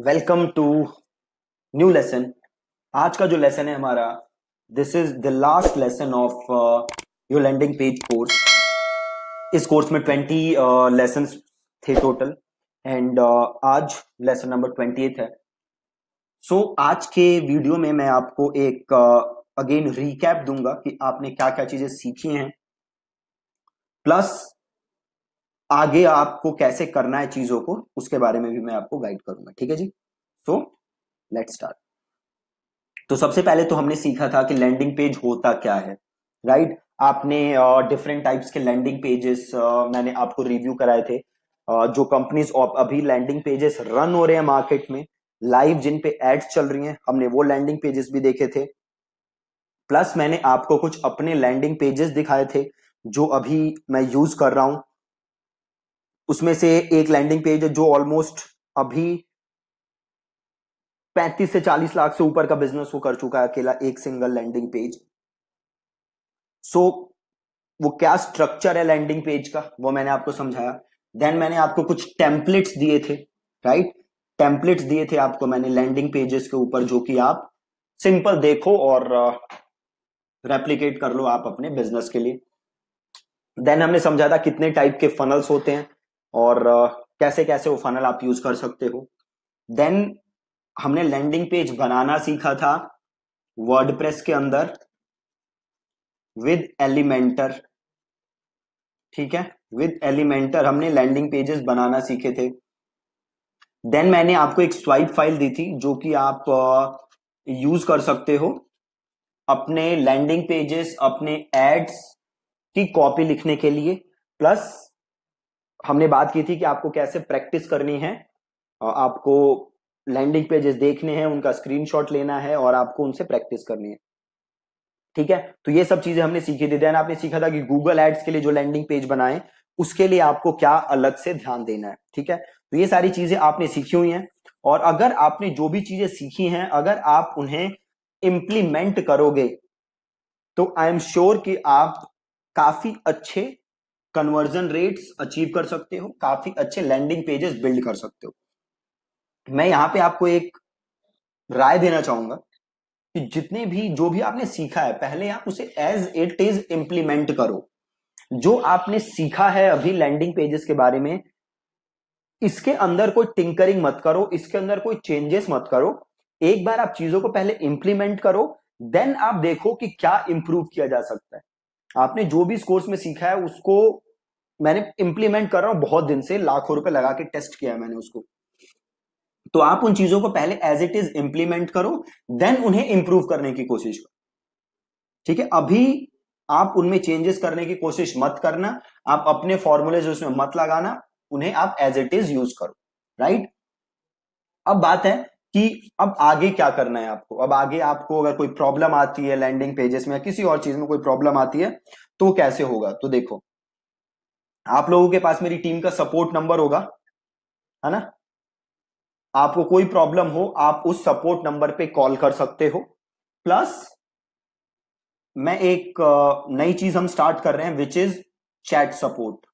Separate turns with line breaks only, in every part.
Welcome to new lesson आज का जो लेसन है हमारा this is the last lesson of your landing page course इस कोर्स में ट्वेंटी लेसन uh, थे टोटल एंड uh, आज लेसन नंबर ट्वेंटी है सो so, आज के वीडियो में मैं आपको एक अगेन uh, रिकैप दूंगा कि आपने क्या क्या चीजें सीखी हैं प्लस आगे आपको कैसे करना है चीजों को उसके बारे में भी मैं आपको गाइड करूंगा ठीक है जी सो लेट स्टार्ट तो सबसे पहले तो हमने सीखा था कि लैंडिंग पेज होता क्या है राइट right? आपने डिफरेंट uh, टाइप्स के लैंडिंग पेजेस uh, मैंने आपको रिव्यू कराए थे uh, जो कंपनीज अभी लैंडिंग पेजेस रन हो रहे हैं मार्केट में लाइव जिन पे एड्स चल रही हैं हमने वो लैंडिंग पेजेस भी देखे थे प्लस मैंने आपको कुछ अपने लैंडिंग पेजेस दिखाए थे जो अभी मैं यूज कर रहा हूं उसमें से एक लैंडिंग पेज है जो ऑलमोस्ट अभी पैंतीस से चालीस लाख से ऊपर का बिजनेस वो कर चुका है अकेला एक single landing page so so, वो क्या स्ट्रक्चर है लैंडिंग पेज का वो मैंने आपको समझाया देन मैंने आपको कुछ टेम्पलेट्स दिए थे राइट टेम्पलेट्स दिए थे आपको मैंने लैंडिंग पेजेस के ऊपर जो कि आप सिंपल देखो और रेप्लीकेट uh, कर लो आप अपने बिजनेस के लिए देन हमने समझा था कितने टाइप के फनल्स होते हैं और कैसे कैसे वो फनल आप यूज कर सकते हो देन हमने लैंडिंग पेज बनाना सीखा था वर्डप्रेस के अंदर विद एलिमेंटर ठीक है विद एलिमेंटर हमने लैंडिंग पेजेस बनाना सीखे थे देन मैंने आपको एक स्वाइप फाइल दी थी जो कि आप यूज कर सकते हो अपने लैंडिंग पेजेस अपने एड्स की कॉपी लिखने के लिए प्लस हमने बात की थी कि आपको कैसे प्रैक्टिस करनी है आपको लैंडिंग पेजेस देखने हैं उनका स्क्रीनशॉट लेना है और आपको उनसे प्रैक्टिस करनी है ठीक है तो ये सब चीजें हमने सीखी थी देन आपने सीखा था कि गूगल एड्स के लिए जो लैंडिंग पेज बनाए उसके लिए आपको क्या अलग से ध्यान देना है ठीक है तो ये सारी चीजें आपने सीखी हुई हैं और अगर आपने जो भी चीजें सीखी हैं अगर आप उन्हें इम्प्लीमेंट करोगे तो आई एम श्योर कि आप काफी अच्छे कन्वर्जन रेट्स अचीव कर सकते हो काफी अच्छे लैंडिंग पेजेस बिल्ड कर सकते हो मैं यहाँ पे आपको एक राय देना चाहूंगा कि जितने भी जो भी आपने सीखा है पहले आप उसे एज इट इज इम्प्लीमेंट करो जो आपने सीखा है अभी लैंडिंग पेजेस के बारे में इसके अंदर कोई टिंकरिंग मत करो इसके अंदर कोई चेंजेस मत करो एक बार आप चीजों को पहले इंप्लीमेंट करो देन आप देखो कि क्या इंप्रूव किया जा सकता है आपने जो भी इस कोर्स में सीखा है उसको मैंने इंप्लीमेंट कर रहा हूं बहुत दिन से लाखों रुपए लगा के टेस्ट किया है मैंने उसको तो आप उन चीजों को पहले एज इट इज इंप्लीमेंट करो देन उन्हें इंप्रूव करने की कोशिश करो ठीक है अभी आप उनमें चेंजेस करने की कोशिश मत करना आप अपने फॉर्मूलेज उसमें मत लगाना उन्हें आप एज इट इज यूज करो राइट अब बात है कि अब आगे क्या करना है आपको अब आगे आपको अगर कोई प्रॉब्लम आती है लैंडिंग पेजेस में या किसी और चीज में कोई प्रॉब्लम आती है तो कैसे होगा तो देखो आप लोगों के पास मेरी टीम का सपोर्ट नंबर होगा है ना आपको कोई प्रॉब्लम हो आप उस सपोर्ट नंबर पे कॉल कर सकते हो प्लस मैं एक नई चीज हम स्टार्ट कर रहे हैं विच इज चैट सपोर्ट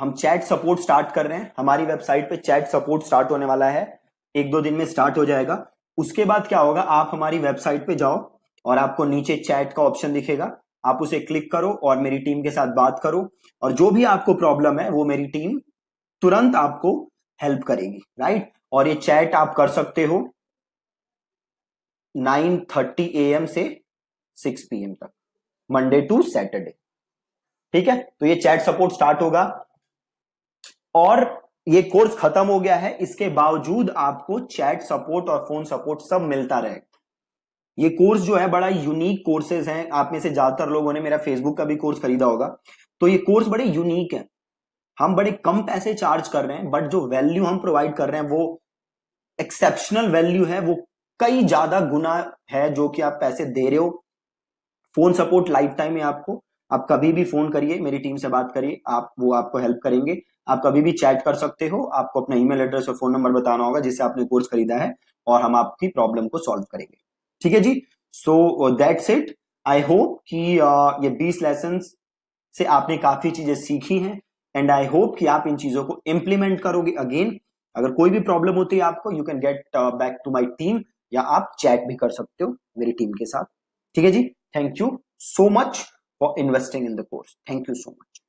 हम चैट सपोर्ट स्टार्ट कर रहे हैं हमारी वेबसाइट पे चैट सपोर्ट स्टार्ट होने वाला है एक दो दिन में स्टार्ट हो जाएगा उसके बाद क्या होगा आप हमारी वेबसाइट पे जाओ और आपको नीचे चैट का ऑप्शन दिखेगा आप उसे क्लिक करो और मेरी टीम के साथ बात करो और जो भी आपको प्रॉब्लम है वो मेरी टीम तुरंत आपको हेल्प करेगी राइट और ये चैट आप कर सकते हो 9:30 एम से 6 एम तक मंडे टू सैटरडे ठीक है तो ये चैट सपोर्ट स्टार्ट होगा और ये कोर्स खत्म हो गया है इसके बावजूद आपको चैट सपोर्ट और फोन सपोर्ट सब मिलता रहेगा ये कोर्स जो है बड़ा यूनिक कोर्सेज हैं आप में से ज्यादातर लोगों ने मेरा फेसबुक का भी कोर्स खरीदा होगा तो ये कोर्स बड़े यूनिक है हम बड़े कम पैसे चार्ज कर रहे हैं बट जो वैल्यू हम प्रोवाइड कर रहे हैं वो एक्सेप्शनल वैल्यू है वो कई ज्यादा गुना है जो कि आप पैसे दे रहे हो फोन सपोर्ट लाइफ टाइम है आपको आप कभी भी फोन करिए मेरी टीम से बात करिए आप वो आपको हेल्प करेंगे आप कभी भी चैट कर सकते हो आपको अपना ईमेल एड्रेस और फोन नंबर बताना होगा जिससे आपने कोर्स खरीदा है और हम आपकी प्रॉब्लम को सॉल्व करेंगे ठीक है जी so that's it I hope कि uh, ये बीस लेसन से आपने काफी चीजें सीखी हैं एंड आई होप कि आप इन चीजों को इम्प्लीमेंट करोगे अगेन अगर कोई भी प्रॉब्लम होती है आपको you can get back to my team या आप चैट भी कर सकते हो मेरी टीम के साथ ठीक है जी thank you so much for investing in the course thank you so much